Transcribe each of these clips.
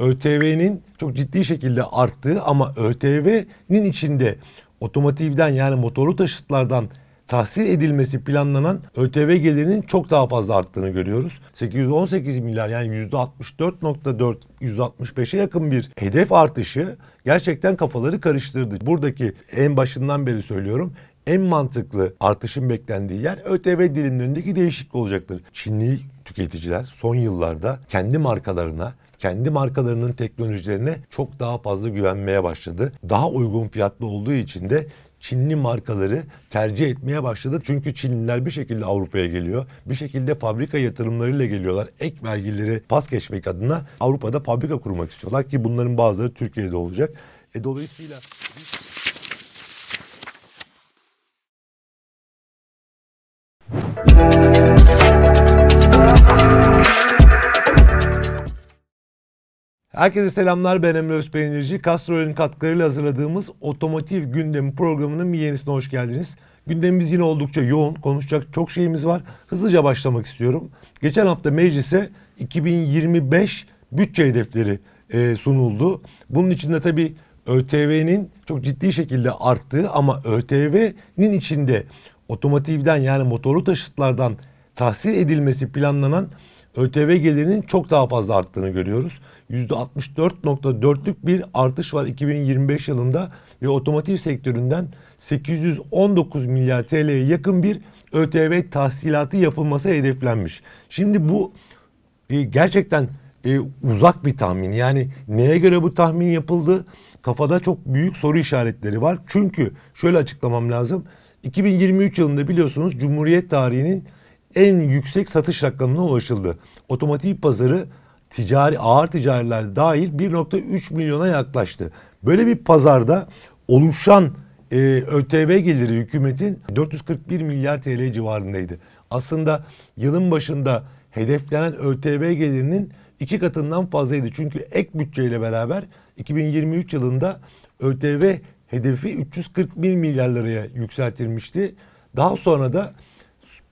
ÖTV'nin çok ciddi şekilde arttığı ama ÖTV'nin içinde otomotivden yani motorlu taşıtlardan tahsil edilmesi planlanan ÖTV gelirinin çok daha fazla arttığını görüyoruz. 818 milyar yani %64.4 %65'e yakın bir hedef artışı gerçekten kafaları karıştırdı. Buradaki en başından beri söylüyorum en mantıklı artışın beklendiği yer ÖTV dilimlerindeki değişiklik olacaktır. Çinli tüketiciler son yıllarda kendi markalarına kendi markalarının teknolojilerine çok daha fazla güvenmeye başladı. Daha uygun fiyatlı olduğu için de Çinli markaları tercih etmeye başladı. Çünkü Çinliler bir şekilde Avrupa'ya geliyor. Bir şekilde fabrika yatırımlarıyla geliyorlar. Ek vergileri pas geçmek adına Avrupa'da fabrika kurmak istiyorlar ki bunların bazıları Türkiye'de olacak. E dolayısıyla Müzik Herkese selamlar ben Emre Özpeynirci. Kastrol'ün katkılarıyla hazırladığımız Otomotiv Gündemi programının bir yenisine hoş geldiniz. Gündemimiz yine oldukça yoğun. Konuşacak çok şeyimiz var. Hızlıca başlamak istiyorum. Geçen hafta meclise 2025 bütçe hedefleri e, sunuldu. Bunun içinde tabii ÖTV'nin çok ciddi şekilde arttığı ama ÖTV'nin içinde otomotivden yani motorlu taşıtlardan tahsil edilmesi planlanan ÖTV gelirinin çok daha fazla arttığını görüyoruz. %64.4'lük bir artış var 2025 yılında ve otomotiv sektöründen 819 milyar TL'ye yakın bir ÖTV tahsilatı yapılması hedeflenmiş. Şimdi bu e, gerçekten e, uzak bir tahmin. Yani neye göre bu tahmin yapıldı? Kafada çok büyük soru işaretleri var. Çünkü şöyle açıklamam lazım. 2023 yılında biliyorsunuz Cumhuriyet tarihinin en yüksek satış rakamına ulaşıldı. Otomotiv pazarı ticari ağır ticariler dahil 1.3 milyona yaklaştı. Böyle bir pazarda oluşan e, ÖTV geliri hükümetin 441 milyar TL civarındaydı. Aslında yılın başında hedeflenen ÖTV gelirinin iki katından fazlaydı. Çünkü ek bütçeyle beraber 2023 yılında ÖTV hedefi 341 milyar liraya yükseltilmişti. Daha sonra da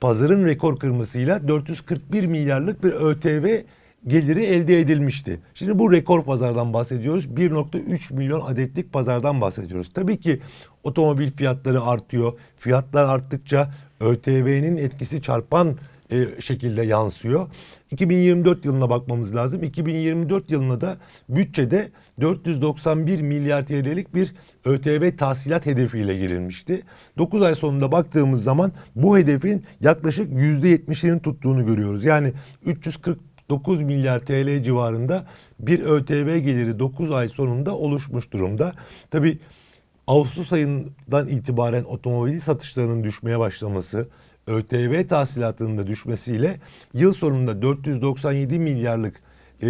pazarın rekor kırmasıyla 441 milyarlık bir ÖTV geliri elde edilmişti. Şimdi bu rekor pazardan bahsediyoruz. 1.3 milyon adetlik pazardan bahsediyoruz. Tabii ki otomobil fiyatları artıyor. Fiyatlar arttıkça ÖTV'nin etkisi çarpan e, şekilde yansıyor. 2024 yılına bakmamız lazım. 2024 yılına da bütçede 491 milyar TL'lik bir ÖTV tahsilat hedefiyle girilmişti. 9 ay sonunda baktığımız zaman bu hedefin yaklaşık %70'inin tuttuğunu görüyoruz. Yani 349 milyar TL civarında bir ÖTV geliri 9 ay sonunda oluşmuş durumda. Tabi Ağustos ayından itibaren otomobil satışlarının düşmeye başlaması, ÖTV tahsilatının da düşmesiyle yıl sonunda 497 milyarlık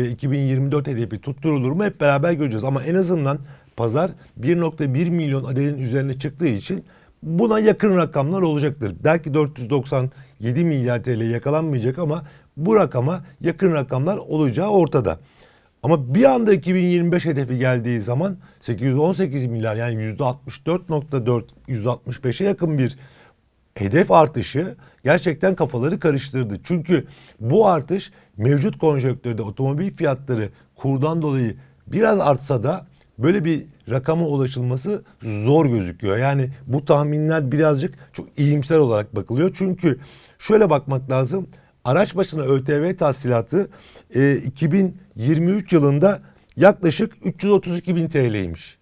2024 e, hedefi tutturulur mu hep beraber göreceğiz. Ama en azından pazar 1.1 milyon adetin üzerine çıktığı için buna yakın rakamlar olacaktır. Belki 497 milyar TL yakalanmayacak ama bu rakama yakın rakamlar olacağı ortada. Ama bir anda 2025 hedefi geldiği zaman 818 milyar yani %64.4 %65'e yakın bir hedef artışı gerçekten kafaları karıştırdı. Çünkü bu artış mevcut konjonktürde otomobil fiyatları kurdan dolayı biraz artsa da böyle bir rakama ulaşılması zor gözüküyor. Yani bu tahminler birazcık çok iyimser olarak bakılıyor. Çünkü şöyle bakmak lazım. Araç başına ÖTV tahsilatı e, 2023 yılında yaklaşık 332 bin TL'ymiş.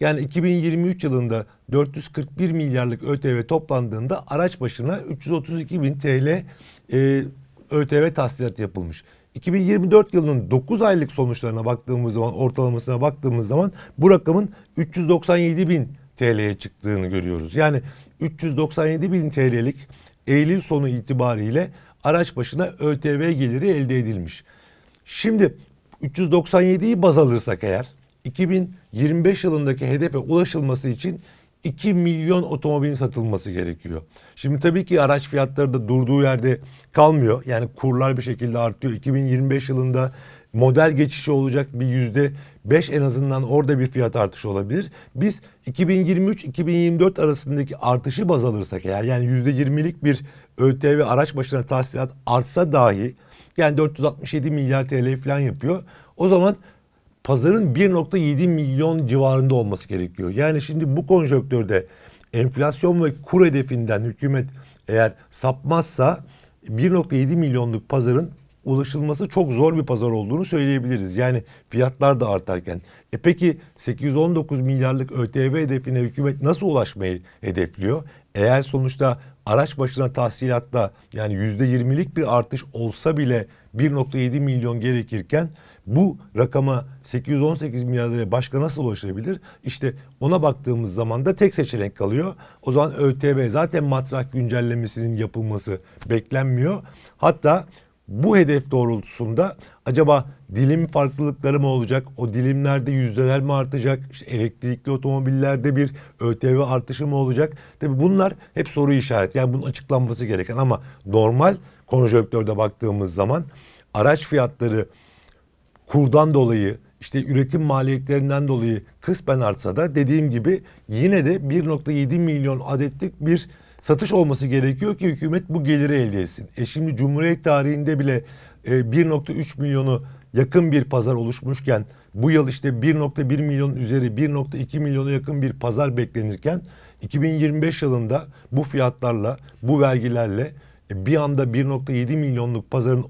Yani 2023 yılında 441 milyarlık ÖTV toplandığında araç başına 332 bin TL e, ÖTV tahsilatı yapılmış. 2024 yılının 9 aylık sonuçlarına baktığımız zaman ortalamasına baktığımız zaman bu rakamın 397 bin TL'ye çıktığını görüyoruz. Yani 397 bin TL'lik Eylül sonu itibariyle araç başına ÖTV geliri elde edilmiş. Şimdi 397'yi baz alırsak eğer 2025 yılındaki hedefe ulaşılması için 2 milyon otomobilin satılması gerekiyor. Şimdi tabii ki araç fiyatları da durduğu yerde kalmıyor. Yani kurlar bir şekilde artıyor. 2025 yılında model geçişi olacak bir yüzde 5 en azından orada bir fiyat artışı olabilir. Biz 2023-2024 arasındaki artışı baz alırsak eğer yani yüzde 20'lik bir ÖTV araç başına tahsilat artsa dahi yani 467 milyar TL falan yapıyor. O zaman pazarın 1.7 milyon civarında olması gerekiyor. Yani şimdi bu konjonktörde enflasyon ve kur hedefinden hükümet eğer sapmazsa 1.7 milyonluk pazarın ulaşılması çok zor bir pazar olduğunu söyleyebiliriz. Yani fiyatlar da artarken. E peki 819 milyarlık ÖTV hedefine hükümet nasıl ulaşmayı hedefliyor? Eğer sonuçta araç başına tahsilatta yani %20'lik bir artış olsa bile 1.7 milyon gerekirken bu rakama 818 milyar liraya başka nasıl ulaşabilir? İşte ona baktığımız zaman da tek seçenek kalıyor. O zaman ÖTV zaten matrak güncellemesinin yapılması beklenmiyor. Hatta bu hedef doğrultusunda acaba dilim farklılıkları mı olacak? O dilimlerde yüzdeler mi artacak? İşte elektrikli otomobillerde bir ÖTV artışı mı olacak? Tabii bunlar hep soru işareti. Yani bunun açıklanması gereken ama normal konjonktörde baktığımız zaman araç fiyatları kurdan dolayı işte üretim maliyetlerinden dolayı kısmen artsa da dediğim gibi yine de 1.7 milyon adetlik bir satış olması gerekiyor ki hükümet bu geliri elde etsin. E şimdi Cumhuriyet tarihinde bile 1.3 e, milyonu yakın bir pazar oluşmuşken bu yıl işte 1.1 milyon üzeri 1.2 milyona yakın bir pazar beklenirken 2025 yılında bu fiyatlarla bu vergilerle e, bir anda 1.7 milyonluk pazarın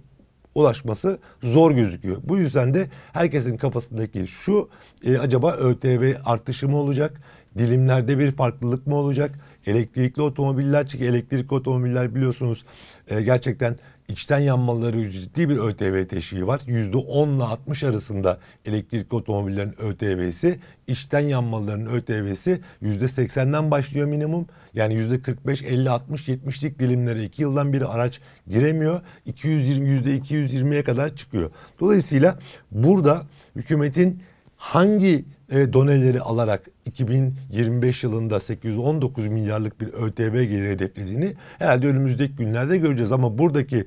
ulaşması zor gözüküyor. Bu yüzden de herkesin kafasındaki şu e, acaba ÖTV artışı mı olacak? Dilimlerde bir farklılık mı olacak? Elektrikli otomobiller çünkü elektrikli otomobiller biliyorsunuz e, gerçekten içten yanmaları ciddi bir ÖTV teşviği var. Yüzde 10 ile 60 arasında elektrikli otomobillerin ÖTV'si, içten yanmaların ÖTV'si yüzde 80'den başlıyor minimum. Yani yüzde 45, 50, 60, 70'lik dilimlere 2 yıldan bir araç giremiyor. 220, yüzde 220'ye kadar çıkıyor. Dolayısıyla burada hükümetin hangi e, doneleri alarak 2025 yılında 819 milyarlık bir ÖTV geliri hedeflediğini herhalde önümüzdeki günlerde göreceğiz. Ama buradaki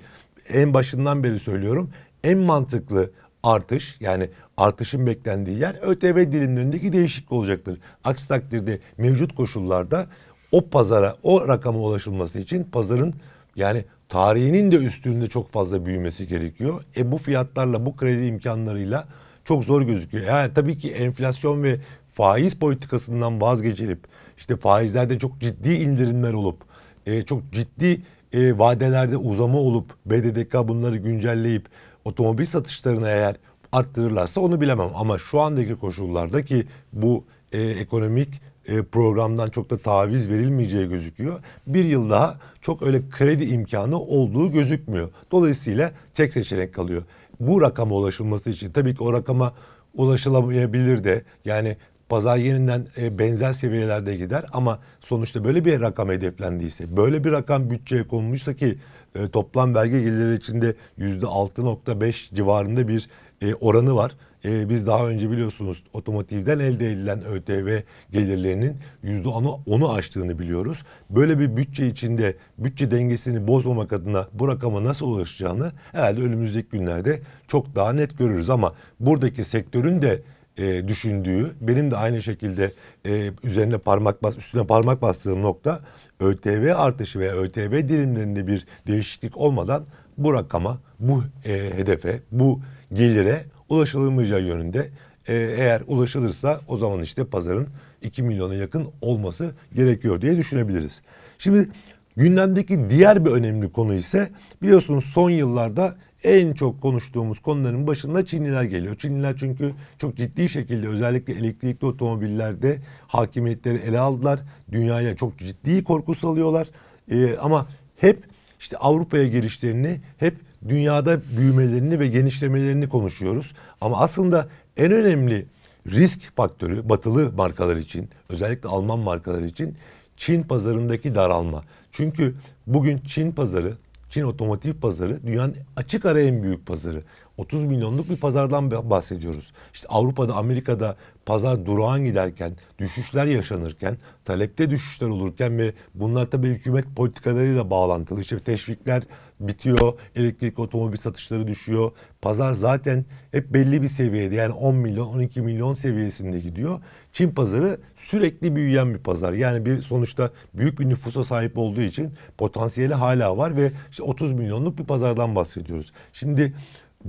en başından beri söylüyorum en mantıklı artış yani artışın beklendiği yer ÖTV dilimlerindeki değişiklik olacaktır. Aksi takdirde mevcut koşullarda o pazara o rakama ulaşılması için pazarın yani tarihinin de üstünde çok fazla büyümesi gerekiyor. E bu fiyatlarla bu kredi imkanlarıyla çok zor gözüküyor. Yani tabii ki enflasyon ve faiz politikasından vazgeçilip işte faizlerde çok ciddi indirimler olup e, çok ciddi e, vadelerde uzama olup BDDK bunları güncelleyip otomobil satışlarını eğer arttırırlarsa onu bilemem. Ama şu andaki koşullarda ki bu e, ekonomik e, programdan çok da taviz verilmeyeceği gözüküyor. Bir yıl daha çok öyle kredi imkanı olduğu gözükmüyor. Dolayısıyla tek seçenek kalıyor bu rakama ulaşılması için tabii ki o rakama ulaşılamayabilir de yani pazar yeniden e, benzer seviyelerde gider ama sonuçta böyle bir rakam hedeflendiyse, böyle bir rakam bütçeye konmuşsa ki e, toplam vergi gelirleri içinde %6.5 civarında bir e, oranı var e, biz daha önce biliyorsunuz otomotivden elde edilen ÖTV gelirlerinin yüzde onu aştığını biliyoruz. Böyle bir bütçe içinde bütçe dengesini bozmamak adına bu rakama nasıl ulaşacağını herhalde önümüzdeki günlerde çok daha net görürüz ama buradaki sektörün de e, düşündüğü, benim de aynı şekilde e, üzerine parmak bas, üstüne parmak bastığım nokta ÖTV artışı veya ÖTV dilimlerinde bir değişiklik olmadan bu rakama, bu e, hedefe, bu gelire ulaşılmayacağı yönünde. E, eğer ulaşılırsa o zaman işte pazarın 2 milyona yakın olması gerekiyor diye düşünebiliriz. Şimdi gündemdeki diğer bir önemli konu ise biliyorsunuz son yıllarda en çok konuştuğumuz konuların başında Çinliler geliyor. Çinliler çünkü çok ciddi şekilde özellikle elektrikli otomobillerde hakimiyetleri ele aldılar. Dünyaya çok ciddi korku salıyorlar. Ee, ama hep işte Avrupa'ya gelişlerini hep dünyada büyümelerini ve genişlemelerini konuşuyoruz. Ama aslında en önemli risk faktörü batılı markalar için, özellikle Alman markalar için Çin pazarındaki daralma. Çünkü bugün Çin pazarı, Çin otomotiv pazarı dünyanın açık ara en büyük pazarı. 30 milyonluk bir pazardan bahsediyoruz. İşte Avrupa'da, Amerika'da pazar durağan giderken, düşüşler yaşanırken, talepte düşüşler olurken ve bunlar tabii hükümet politikalarıyla bağlantılı. İşte teşvikler bitiyor, elektrik otomobil satışları düşüyor. Pazar zaten hep belli bir seviyede yani 10 milyon, 12 milyon seviyesinde gidiyor. Çin pazarı sürekli büyüyen bir pazar. Yani bir sonuçta büyük bir nüfusa sahip olduğu için potansiyeli hala var ve işte 30 milyonluk bir pazardan bahsediyoruz. Şimdi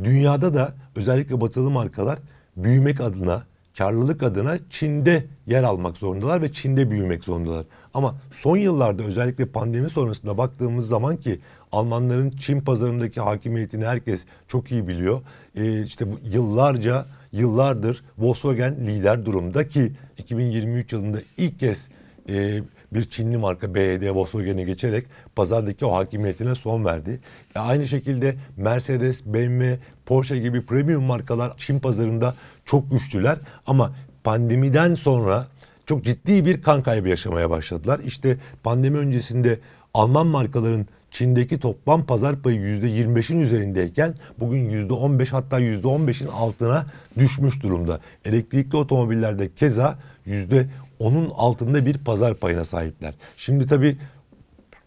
dünyada da özellikle batılı markalar büyümek adına, karlılık adına Çin'de yer almak zorundalar ve Çin'de büyümek zorundalar. Ama son yıllarda özellikle pandemi sonrasında baktığımız zaman ki Almanların Çin pazarındaki hakimiyetini herkes çok iyi biliyor. Ee, işte yıllarca, yıllardır Volkswagen lider durumda ki 2023 yılında ilk kez e, bir Çinli marka BYD e Volkswagen'e geçerek pazardaki o hakimiyetine son verdi. E aynı şekilde Mercedes, BMW, Porsche gibi premium markalar Çin pazarında çok güçlüler ama pandemiden sonra çok ciddi bir kan kaybı yaşamaya başladılar. İşte pandemi öncesinde Alman markaların Çin'deki toplam pazar payı %25'in üzerindeyken bugün %15 hatta %15'in altına düşmüş durumda. Elektrikli otomobillerde keza onun altında bir pazar payına sahipler. Şimdi tabii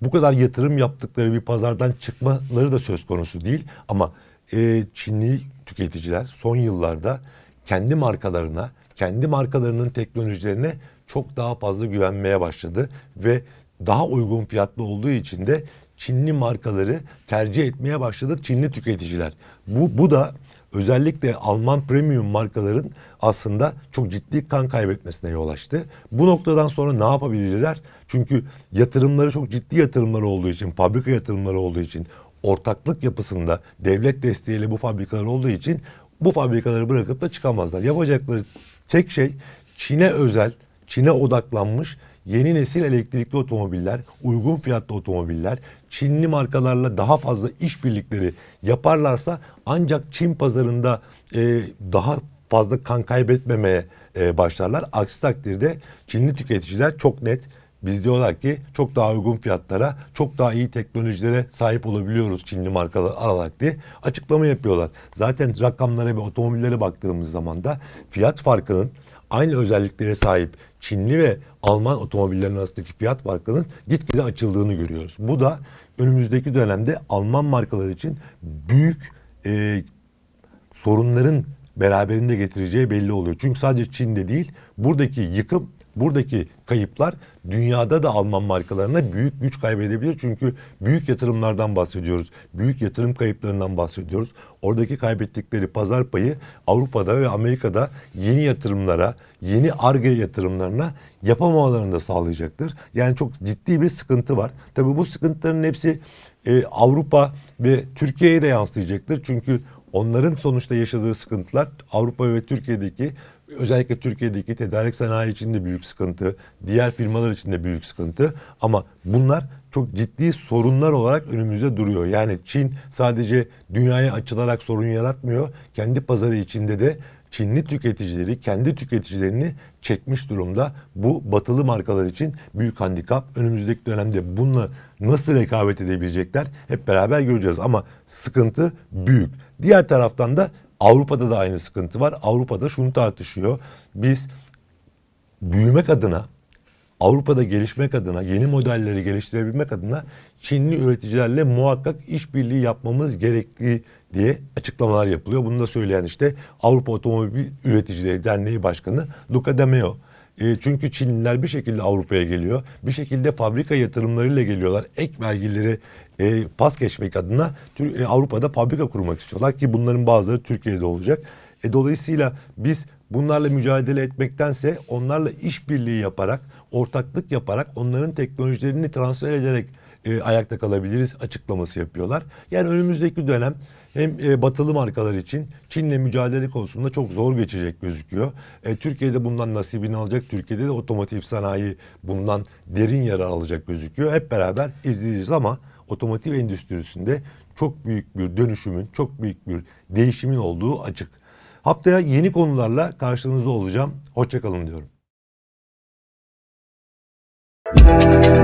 bu kadar yatırım yaptıkları bir pazardan çıkmaları da söz konusu değil. Ama e, Çinli tüketiciler son yıllarda kendi markalarına, kendi markalarının teknolojilerine çok daha fazla güvenmeye başladı. Ve daha uygun fiyatlı olduğu için de Çinli markaları tercih etmeye başladı Çinli tüketiciler. Bu, bu da özellikle Alman premium markaların aslında çok ciddi kan kaybetmesine yol açtı. Bu noktadan sonra ne yapabilirler? Çünkü yatırımları çok ciddi yatırımlar olduğu için, fabrika yatırımları olduğu için, ortaklık yapısında devlet desteğiyle bu fabrikalar olduğu için bu fabrikaları bırakıp da çıkamazlar. Yapacakları tek şey Çin'e özel, Çin'e odaklanmış yeni nesil elektrikli otomobiller, uygun fiyatlı otomobiller, Çinli markalarla daha fazla işbirlikleri yaparlarsa ancak Çin pazarında e, daha fazla kan kaybetmemeye e, başlarlar. Aksi takdirde Çinli tüketiciler çok net biz diyorlar ki çok daha uygun fiyatlara, çok daha iyi teknolojilere sahip olabiliyoruz Çinli markalar alarak diye açıklama yapıyorlar. Zaten rakamlara ve otomobillere baktığımız zaman da fiyat farkının aynı özelliklere sahip Çinli ve Alman otomobillerinin arasındaki fiyat farkının gitgide açıldığını görüyoruz. Bu da önümüzdeki dönemde Alman markaları için büyük e, sorunların beraberinde getireceği belli oluyor. Çünkü sadece Çin'de değil buradaki yıkım buradaki kayıplar dünyada da Alman markalarına büyük güç kaybedebilir. Çünkü büyük yatırımlardan bahsediyoruz. Büyük yatırım kayıplarından bahsediyoruz. Oradaki kaybettikleri pazar payı Avrupa'da ve Amerika'da yeni yatırımlara, yeni ARGE yatırımlarına yapamamalarını da sağlayacaktır. Yani çok ciddi bir sıkıntı var. tabi bu sıkıntıların hepsi e, Avrupa ve Türkiye'ye de yansıyacaktır. Çünkü onların sonuçta yaşadığı sıkıntılar Avrupa ve Türkiye'deki özellikle Türkiye'deki tedarik sanayi için de büyük sıkıntı, diğer firmalar için de büyük sıkıntı ama bunlar çok ciddi sorunlar olarak önümüzde duruyor. Yani Çin sadece dünyaya açılarak sorun yaratmıyor. Kendi pazarı içinde de Çinli tüketicileri kendi tüketicilerini çekmiş durumda. Bu batılı markalar için büyük handikap. Önümüzdeki dönemde bununla nasıl rekabet edebilecekler hep beraber göreceğiz ama sıkıntı büyük. Diğer taraftan da Avrupa'da da aynı sıkıntı var. Avrupa'da şunu tartışıyor. Biz büyümek adına Avrupa'da gelişmek adına, yeni modelleri geliştirebilmek adına Çinli üreticilerle muhakkak işbirliği yapmamız gerekli diye açıklamalar yapılıyor. Bunu da söyleyen işte Avrupa Otomobil Üreticileri Derneği Başkanı Luca Dameo. E, çünkü Çinliler bir şekilde Avrupa'ya geliyor. Bir şekilde fabrika yatırımlarıyla geliyorlar. Ek vergileri e, pas geçmek adına e, Avrupa'da fabrika kurmak istiyorlar ki bunların bazıları Türkiye'de olacak. E, dolayısıyla biz bunlarla mücadele etmektense onlarla işbirliği yaparak, ortaklık yaparak onların teknolojilerini transfer ederek e, ayakta kalabiliriz açıklaması yapıyorlar. Yani önümüzdeki dönem hem e, batılı markalar için Çin'le mücadele konusunda çok zor geçecek gözüküyor. E, Türkiye'de bundan nasibini alacak. Türkiye'de de otomotiv sanayi bundan derin yara alacak gözüküyor. Hep beraber izleyeceğiz ama otomotiv endüstrisinde çok büyük bir dönüşümün, çok büyük bir değişimin olduğu açık. Haftaya yeni konularla karşınızda olacağım. Hoşçakalın diyorum. Müzik